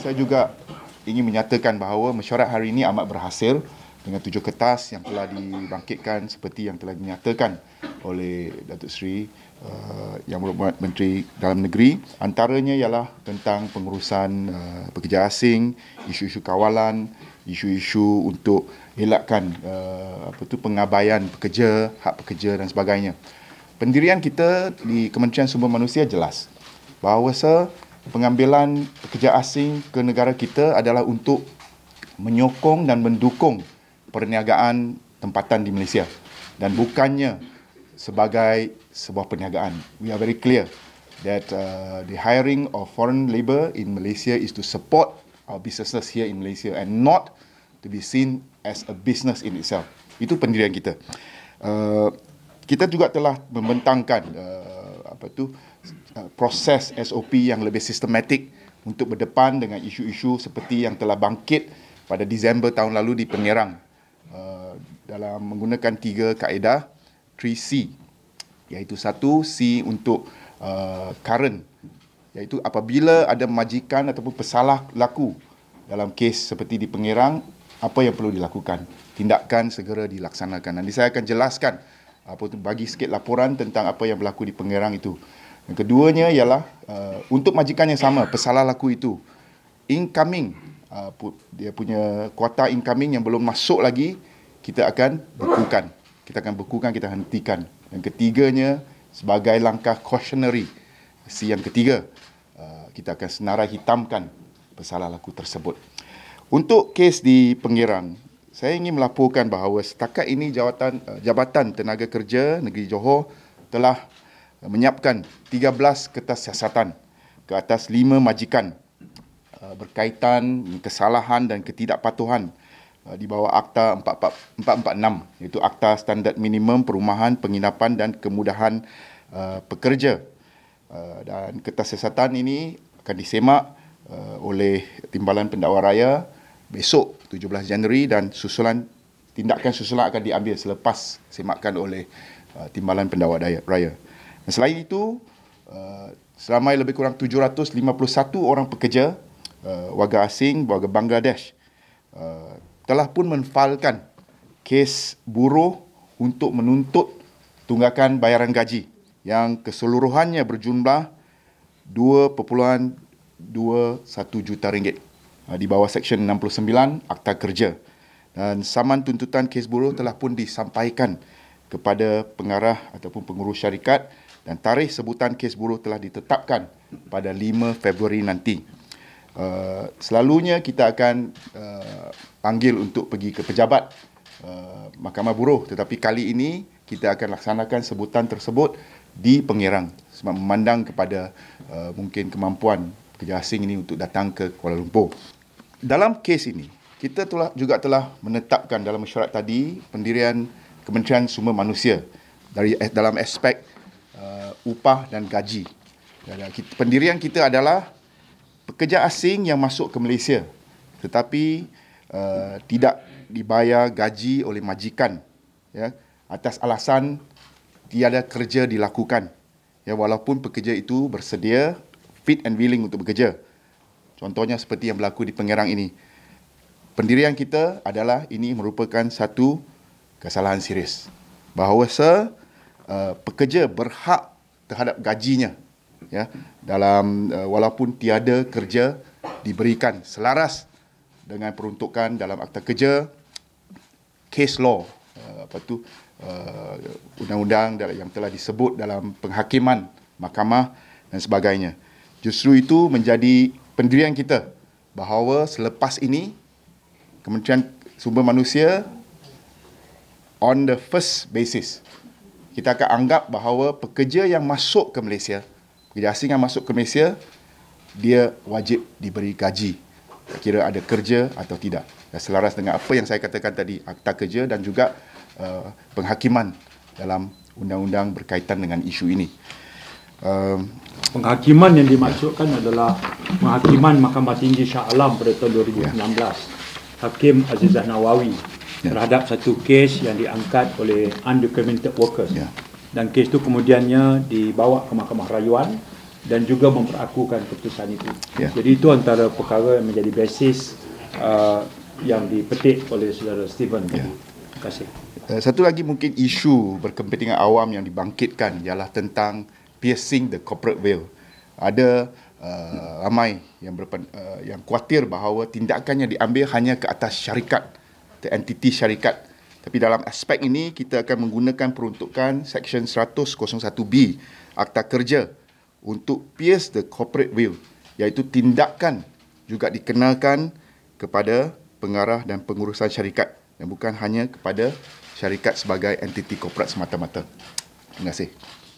saya juga ingin menyatakan bahawa mesyuarat hari ini amat berhasil dengan tujuh kertas yang telah dibangkitkan seperti yang telah dinyatakan oleh Datuk Seri uh, yang merupakan Menteri Dalam Negeri antaranya ialah tentang pengurusan uh, pekerja asing, isu-isu kawalan, isu-isu untuk elakkan uh, apa tu pengabaian pekerja, hak pekerja dan sebagainya. Pendirian kita di Kementerian Sumber Manusia jelas bahawa pengambilan pekerja asing ke negara kita adalah untuk menyokong dan mendukung perniagaan tempatan di Malaysia dan bukannya sebagai sebuah perniagaan. We are very clear that uh, the hiring of foreign labour in Malaysia is to support our businesses here in Malaysia and not to be seen as a business in itself. Itu pendirian kita. Uh, kita juga telah membentangkan uh, apa tu Uh, proses SOP yang lebih sistematik untuk berdepan dengan isu-isu seperti yang telah bangkit pada Disember tahun lalu di Pengerang uh, dalam menggunakan tiga kaedah 3C iaitu satu C untuk uh, current iaitu apabila ada majikan ataupun pesalah laku dalam kes seperti di Pengerang apa yang perlu dilakukan tindakan segera dilaksanakan nanti saya akan jelaskan uh, apa uh, bagi sikit laporan tentang apa yang berlaku di Pengerang itu yang keduanya ialah uh, untuk majikan yang sama pesalah laku itu incoming uh, dia punya kuota incoming yang belum masuk lagi kita akan bekukan. Kita akan bekukan, kita hentikan. Yang ketiganya sebagai langkah cautionary si yang ketiga uh, kita akan senarai hitamkan pesalah laku tersebut. Untuk kes di Pengerang saya ingin melaporkan bahawa setakat ini jawatan uh, jabatan tenaga kerja negeri Johor telah menyiapkan 13 kertas siasatan ke atas 5 majikan uh, berkaitan kesalahan dan ketidakpatuhan uh, di bawah Akta 446 iaitu Akta Standard Minimum Perumahan Penginapan dan Kemudahan uh, Pekerja dan kertas siasatan ini akan disemak oleh Timbalan Pendakwa Raya besok 17 Januari dan susulan tindakan susulan akan diambil selepas semakan oleh Timbalan Pendakwa Raya. Dan selain itu, uh, seramai lebih kurang 751 orang pekerja uh, warga asing warga Bangladesh uh, telah pun menfailkan kes buruh untuk menuntut tunggakan bayaran gaji yang keseluruhannya berjumlah 2.21 juta ringgit di bawah Seksyen 69 Akta Kerja. Dan saman tuntutan kes buruh telah pun disampaikan kepada pengarah ataupun pengurus syarikat dan tarikh sebutan kes buruh telah ditetapkan pada 5 Februari nanti. Uh, selalunya kita akan uh, panggil untuk pergi ke pejabat uh, Mahkamah Buruh tetapi kali ini kita akan laksanakan sebutan tersebut di Pengirang sebab memandang kepada uh, mungkin kemampuan kerja asing ini untuk datang ke Kuala Lumpur. Dalam kes ini, kita telah, juga telah menetapkan dalam mesyuarat tadi pendirian Kementerian Sumber Manusia dari dalam aspek uh, upah dan gaji. Pendirian kita adalah pekerja asing yang masuk ke Malaysia tetapi uh, tidak dibayar gaji oleh majikan ya, atas alasan tiada kerja dilakukan. Ya, walaupun pekerja itu bersedia fit and willing untuk bekerja. Contohnya seperti yang berlaku di pengerang ini. Pendirian kita adalah ini merupakan satu kesalahan serius. Bahawa se, uh, pekerja berhak terhadap gajinya ya dalam uh, walaupun tiada kerja diberikan selaras dengan peruntukan dalam akta kerja case law uh, apa tu uh, undang-undang yang telah disebut dalam penghakiman mahkamah dan sebagainya justru itu menjadi pendirian kita bahawa selepas ini Kementerian Sumber Manusia on the first basis kita akan anggap bahawa pekerja yang masuk ke Malaysia, pekerja asing yang masuk ke Malaysia, dia wajib diberi gaji. Tak kira ada kerja atau tidak. Dan selaras dengan apa yang saya katakan tadi, akta kerja dan juga uh, penghakiman dalam undang-undang berkaitan dengan isu ini. Uh, penghakiman yang dimaksudkan ya. adalah penghakiman Mahkamah Tinggi Shah Alam pada tahun 2016. Ya. Hakim Azizah Nawawi yes. Ya. terhadap satu kes yang diangkat oleh undocumented workers yeah. dan kes itu kemudiannya dibawa ke mahkamah rayuan dan juga memperakukan keputusan itu yeah. jadi itu antara perkara yang menjadi basis uh, yang dipetik oleh saudara Stephen yeah. terima kasih uh, satu lagi mungkin isu berkepentingan awam yang dibangkitkan ialah tentang piercing the corporate veil ada uh, ramai yang berpen, uh, yang kuatir bahawa tindakannya diambil hanya ke atas syarikat the entity syarikat. Tapi dalam aspek ini kita akan menggunakan peruntukan section 101B Akta Kerja untuk pierce the corporate veil, iaitu tindakan juga dikenalkan kepada pengarah dan pengurusan syarikat dan bukan hanya kepada syarikat sebagai entiti korporat semata-mata. Terima kasih.